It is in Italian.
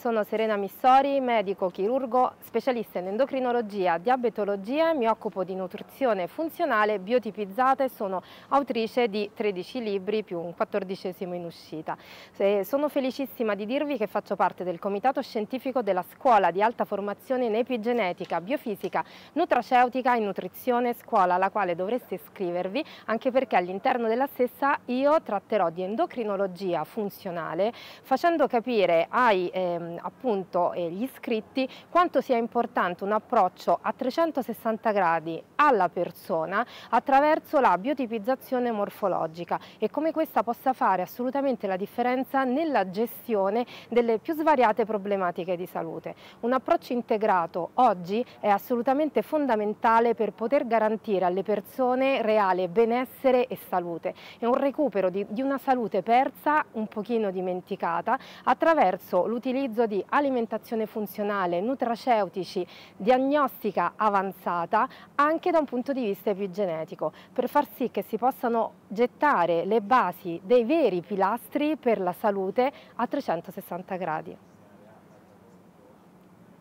sono Serena Missori, medico chirurgo, specialista in endocrinologia, diabetologia e mi occupo di nutrizione funzionale biotipizzata e sono autrice di 13 libri più un 14 in uscita. Sono felicissima di dirvi che faccio parte del comitato scientifico della scuola di alta formazione in epigenetica, biofisica, nutraceutica e nutrizione scuola alla quale dovreste iscrivervi anche perché all'interno della stessa io tratterò di endocrinologia funzionale facendo capire ai eh, Ehm, appunto gli iscritti quanto sia importante un approccio a 360 gradi alla persona attraverso la biotipizzazione morfologica e come questa possa fare assolutamente la differenza nella gestione delle più svariate problematiche di salute. Un approccio integrato oggi è assolutamente fondamentale per poter garantire alle persone reale benessere e salute e un recupero di, di una salute persa un pochino dimenticata attraverso l'utilizzo uso di alimentazione funzionale, nutraceutici, diagnostica avanzata anche da un punto di vista epigenetico per far sì che si possano gettare le basi dei veri pilastri per la salute a 360 gradi.